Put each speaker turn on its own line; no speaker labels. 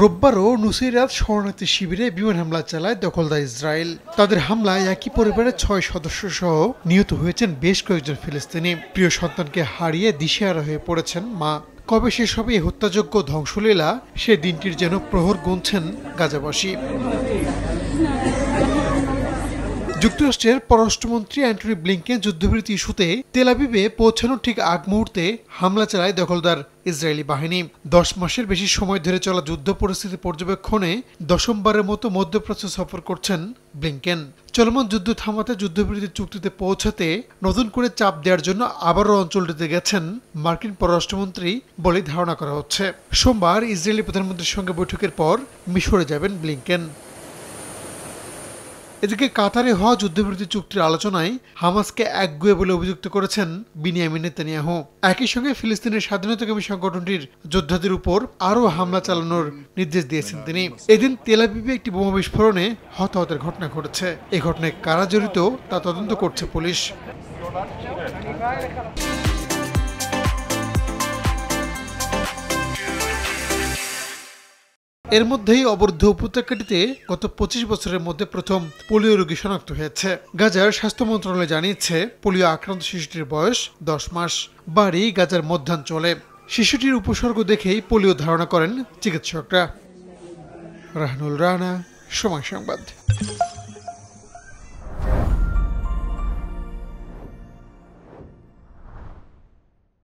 রোববারও নুসিরাত শরণার্থী শিবিরে বিমান হামলা চালায় দখলদার ইসরায়েল তাদের হামলায় একই পরিবারের ছয় সদস্য সহ নিহত হয়েছেন বেশ কয়েকজন ফিলিস্তিনি প্রিয় সন্তানকে হারিয়ে দিশেহারা হয়ে পড়েছেন মা কবে শেষ হবে হত্যাযোগ্য ধ্বংসলীলা সে দিনটির যেন প্রহর গুনছেন গাজাবাসী যুক্তরাষ্ট্রের পররাষ্ট্রমন্ত্রী অ্যান্টনি ব্লিংকে যুদ্ধবিরতি ইস্যুতে তেলাবিবে পৌঁছানোর ঠিক আগ মুহূর্তে হামলা চালায় দখলদার ইসরায়েলি বাহিনী দশ মাসের বেশি সময় ধরে চলা যুদ্ধ পরিস্থিতি পর্যবেক্ষণে দশমবারের মতো মধ্যপ্রাচ্য সফর করছেন ব্লিংকেন চলমান যুদ্ধ থামাতে যুদ্ধবিরতি চুক্তিতে পৌঁছাতে নতুন করে চাপ দেওয়ার জন্য আবারও অঞ্চলটিতে গেছেন মার্কিন পররাষ্ট্রমন্ত্রী বলে ধারণা করা হচ্ছে সোমবার ইসরায়েলি প্রধানমন্ত্রীর সঙ্গে বৈঠকের পর মিশরে যাবেন ব্লিংকেন এদিকে কাতারে হওয়া যুদ্ধবিরতি চুক্তির আলোচনায় হামাসকে একগুয়ে বলে অভিযুক্ত করেছেন বিনিয়ামিন নেতানিয়াহু একই সঙ্গে ফিলিস্তিনের স্বাধীনতাকামী সংগঠনটির যোদ্ধাদের উপর আরও হামলা চালানোর নির্দেশ দিয়েছেন তিনি এদিন তেলাবিবে একটি বোমা বিস্ফোরণে হতাহতের ঘটনা ঘটেছে এ ঘটনায় কারা জড়িত তা তদন্ত করছে পুলিশ এর মধ্যেই অবরুদ্ধ উপত্যকাটিতে গত পঁচিশ বছরের মধ্যে প্রথম পোলিও রোগী শনাক্ত হয়েছে গাজার স্বাস্থ্য মন্ত্রণালয় জানিয়েছে পোলিও আক্রান্ত শিশুটির বয়স দশ মাস বাড়ি গাজার মধ্যাঞ্চলে শিশুটির উপসর্গ দেখেই পোলিও ধারণা করেন চিকিৎসকরা রাহনুল রানা সময় সংবাদ